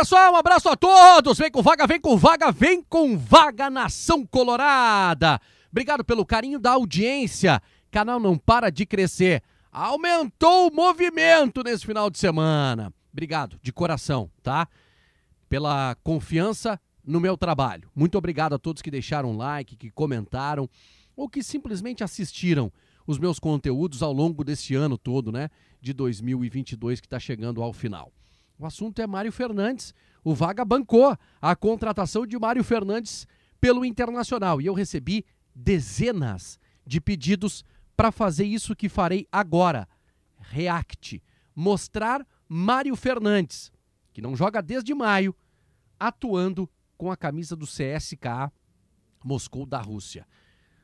pessoal, um abraço a todos. Vem com vaga, vem com vaga, vem com vaga, nação colorada. Obrigado pelo carinho da audiência. Canal não para de crescer. Aumentou o movimento nesse final de semana. Obrigado de coração, tá? Pela confiança no meu trabalho. Muito obrigado a todos que deixaram like, que comentaram ou que simplesmente assistiram os meus conteúdos ao longo desse ano todo, né? De 2022 que está chegando ao final. O assunto é Mário Fernandes. O Vaga bancou a contratação de Mário Fernandes pelo Internacional. E eu recebi dezenas de pedidos para fazer isso que farei agora. React. Mostrar Mário Fernandes, que não joga desde maio, atuando com a camisa do CSKA Moscou da Rússia.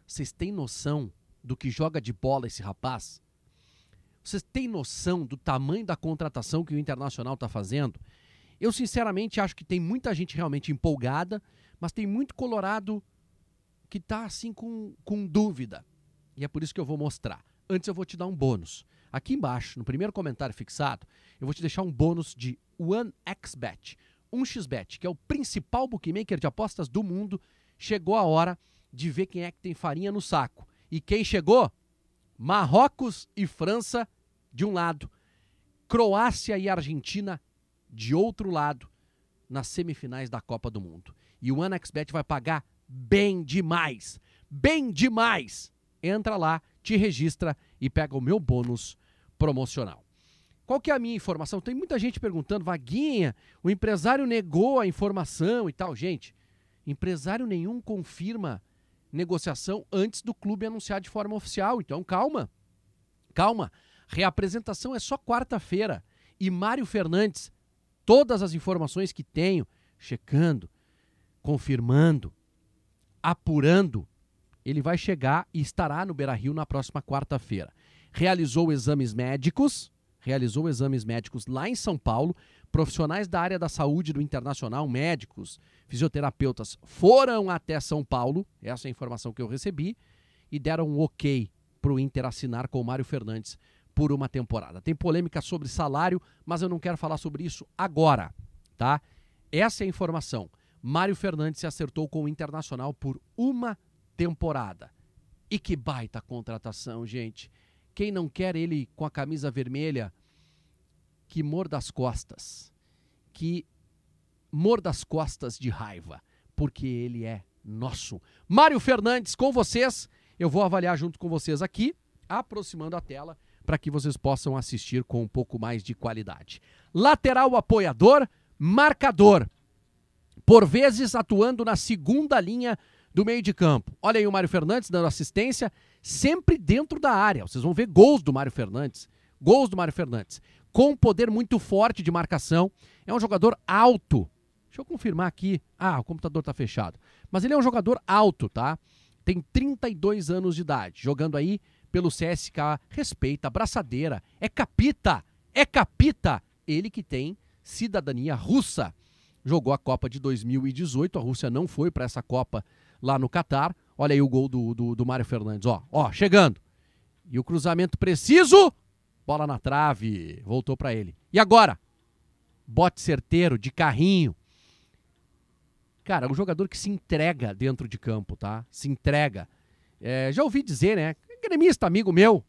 Vocês têm noção do que joga de bola esse rapaz? Vocês têm noção do tamanho da contratação que o Internacional está fazendo? Eu, sinceramente, acho que tem muita gente realmente empolgada, mas tem muito colorado que está assim com, com dúvida. E é por isso que eu vou mostrar. Antes eu vou te dar um bônus. Aqui embaixo, no primeiro comentário fixado, eu vou te deixar um bônus de 1xbet. 1xbet, que é o principal bookmaker de apostas do mundo. Chegou a hora de ver quem é que tem farinha no saco. E quem chegou? Marrocos e França de um lado, Croácia e Argentina de outro lado, nas semifinais da Copa do Mundo. E o AnexBet vai pagar bem demais. Bem demais! Entra lá, te registra e pega o meu bônus promocional. Qual que é a minha informação? Tem muita gente perguntando, Vaguinha, o empresário negou a informação e tal. Gente, empresário nenhum confirma negociação antes do clube anunciar de forma oficial. Então, calma. Calma. Reapresentação é só quarta-feira. E Mário Fernandes, todas as informações que tenho, checando, confirmando, apurando, ele vai chegar e estará no Beira Rio na próxima quarta-feira. Realizou exames médicos, realizou exames médicos lá em São Paulo. Profissionais da área da saúde do internacional, médicos, fisioterapeutas, foram até São Paulo, essa é a informação que eu recebi, e deram um ok para o Inter assinar com o Mário Fernandes por uma temporada. Tem polêmica sobre salário, mas eu não quero falar sobre isso agora, tá? Essa é a informação. Mário Fernandes se acertou com o Internacional por uma temporada. E que baita contratação, gente. Quem não quer ele com a camisa vermelha, que morda as costas. Que morda as costas de raiva, porque ele é nosso. Mário Fernandes com vocês. Eu vou avaliar junto com vocês aqui, aproximando a tela para que vocês possam assistir com um pouco mais de qualidade. Lateral apoiador, marcador. Por vezes atuando na segunda linha do meio de campo. Olha aí o Mário Fernandes dando assistência, sempre dentro da área. Vocês vão ver gols do Mário Fernandes. Gols do Mário Fernandes. Com um poder muito forte de marcação. É um jogador alto. Deixa eu confirmar aqui. Ah, o computador está fechado. Mas ele é um jogador alto, tá? Tem 32 anos de idade, jogando aí pelo CSK, respeita abraçadeira, braçadeira, é capita, é capita. Ele que tem cidadania russa. Jogou a Copa de 2018, a Rússia não foi para essa Copa lá no Catar. Olha aí o gol do, do, do Mário Fernandes, ó, ó, chegando. E o cruzamento preciso, bola na trave, voltou para ele. E agora? Bote certeiro, de carrinho. Cara, é um jogador que se entrega dentro de campo, tá? Se entrega. É, já ouvi dizer, né? gremista amigo meu,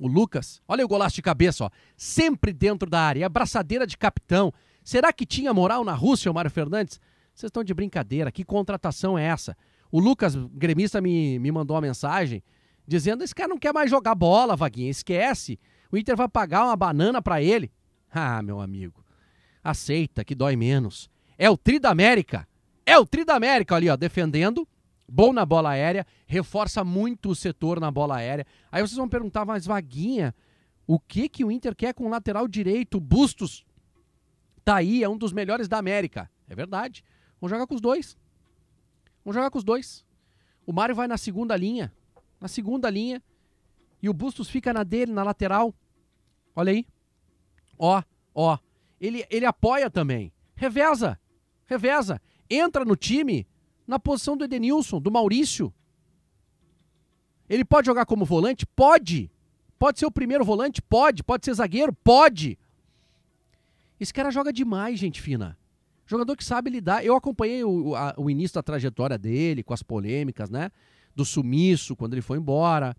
o Lucas. Olha o golaço de cabeça, ó. Sempre dentro da área, é abraçadeira de capitão. Será que tinha moral na Rússia, o Mário Fernandes? Vocês estão de brincadeira, que contratação é essa? O Lucas, gremista, me, me mandou uma mensagem dizendo: esse cara não quer mais jogar bola, Vaguinha, esquece. O Inter vai pagar uma banana para ele. Ah, meu amigo, aceita que dói menos. É o Tri da América. É o Tri da América ali, ó, defendendo bom na bola aérea, reforça muito o setor na bola aérea. Aí vocês vão perguntar, mais Vaguinha, o que que o Inter quer com o lateral direito? Bustos tá aí, é um dos melhores da América. É verdade. Vamos jogar com os dois. Vamos jogar com os dois. O Mário vai na segunda linha. Na segunda linha. E o Bustos fica na dele, na lateral. Olha aí. Ó, ó. Ele, ele apoia também. Reveza. Reveza. Entra no time na posição do Edenilson, do Maurício. Ele pode jogar como volante? Pode. Pode ser o primeiro volante? Pode. Pode ser zagueiro? Pode. Esse cara joga demais, gente fina. Jogador que sabe lidar. Eu acompanhei o, a, o início da trajetória dele, com as polêmicas, né? Do sumiço, quando ele foi embora.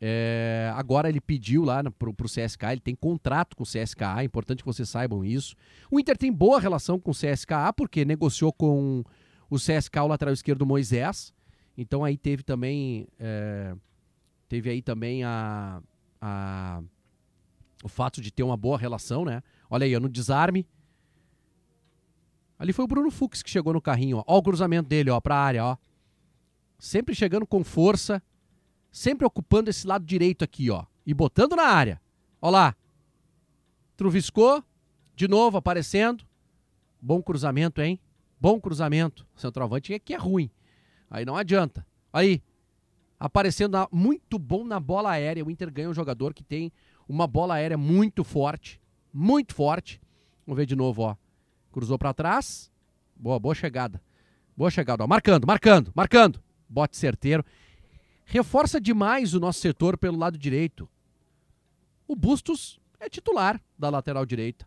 É, agora ele pediu lá pro, pro CSKA, ele tem contrato com o CSKA, é importante que vocês saibam isso. O Inter tem boa relação com o CSKA, porque negociou com o CSK, o lateral esquerdo, Moisés. Então aí teve também. É, teve aí também a, a, o fato de ter uma boa relação, né? Olha aí, no desarme. Ali foi o Bruno Fux que chegou no carrinho, ó. ó o cruzamento dele, ó, pra área, ó. Sempre chegando com força, sempre ocupando esse lado direito aqui, ó, e botando na área. Ó lá. Truviscou, de novo aparecendo. Bom cruzamento, hein? Bom cruzamento. centroavante é que é ruim. Aí não adianta. Aí, aparecendo na, muito bom na bola aérea. O Inter ganha um jogador que tem uma bola aérea muito forte. Muito forte. Vamos ver de novo, ó. Cruzou para trás. Boa, boa chegada. Boa chegada, ó. Marcando, marcando, marcando. Bote certeiro. Reforça demais o nosso setor pelo lado direito. O Bustos é titular da lateral direita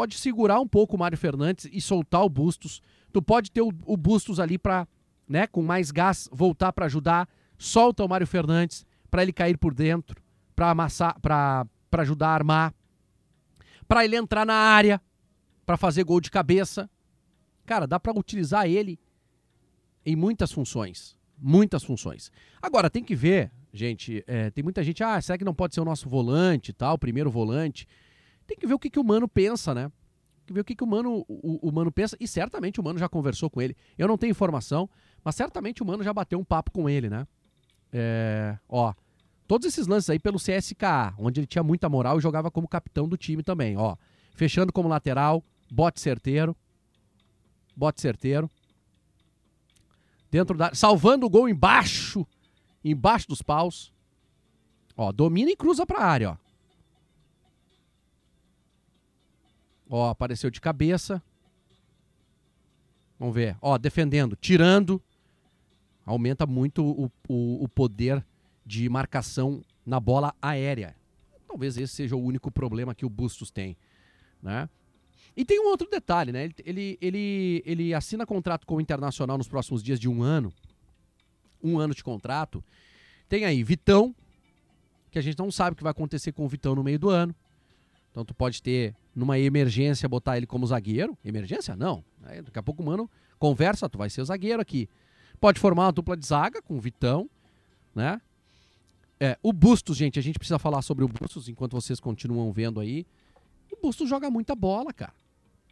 pode segurar um pouco o Mário Fernandes e soltar o Bustos. Tu pode ter o, o Bustos ali para, né, com mais gás, voltar para ajudar. Solta o Mário Fernandes para ele cair por dentro, para amassar, para ajudar a armar, para ele entrar na área, para fazer gol de cabeça. Cara, dá para utilizar ele em muitas funções, muitas funções. Agora tem que ver, gente, é, tem muita gente, ah, será que não pode ser o nosso volante, tal, tá, primeiro volante? tem que ver o que, que o mano pensa, né? Tem que ver o que, que o, mano, o, o mano pensa. E certamente o mano já conversou com ele. Eu não tenho informação, mas certamente o mano já bateu um papo com ele, né? É, ó, todos esses lances aí pelo CSKA, onde ele tinha muita moral e jogava como capitão do time também, ó. Fechando como lateral, bote certeiro. Bote certeiro. Dentro da. Salvando o gol embaixo. Embaixo dos paus. Ó, domina e cruza pra área, ó. Ó, apareceu de cabeça. Vamos ver. Ó, defendendo, tirando. Aumenta muito o, o, o poder de marcação na bola aérea. Talvez esse seja o único problema que o Bustos tem, né? E tem um outro detalhe, né? Ele, ele, ele, ele assina contrato com o Internacional nos próximos dias de um ano. Um ano de contrato. Tem aí Vitão, que a gente não sabe o que vai acontecer com o Vitão no meio do ano. Então tu pode ter, numa emergência, botar ele como zagueiro. Emergência? Não. Aí, daqui a pouco o mano conversa, tu vai ser o zagueiro aqui. Pode formar uma dupla de zaga com o Vitão, né? É, o Bustos, gente, a gente precisa falar sobre o Bustos enquanto vocês continuam vendo aí. O Bustos joga muita bola, cara.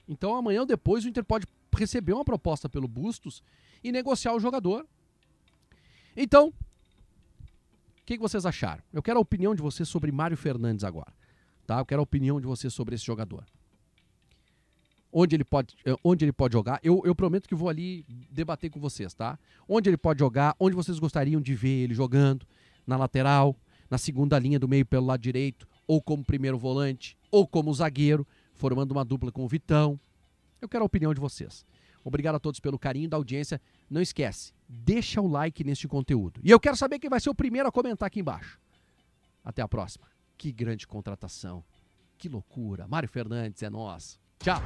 Então amanhã ou depois o Inter pode receber uma proposta pelo Bustos e negociar o jogador. Então, o que, que vocês acharam? Eu quero a opinião de vocês sobre Mário Fernandes agora. Tá? Eu quero a opinião de você sobre esse jogador. Onde ele pode, eh, onde ele pode jogar. Eu, eu prometo que vou ali debater com vocês, tá? Onde ele pode jogar, onde vocês gostariam de ver ele jogando. Na lateral, na segunda linha do meio pelo lado direito, ou como primeiro volante, ou como zagueiro, formando uma dupla com o Vitão. Eu quero a opinião de vocês. Obrigado a todos pelo carinho da audiência. Não esquece, deixa o like neste conteúdo. E eu quero saber quem vai ser o primeiro a comentar aqui embaixo. Até a próxima. Que grande contratação. Que loucura. Mário Fernandes, é nós. Tchau.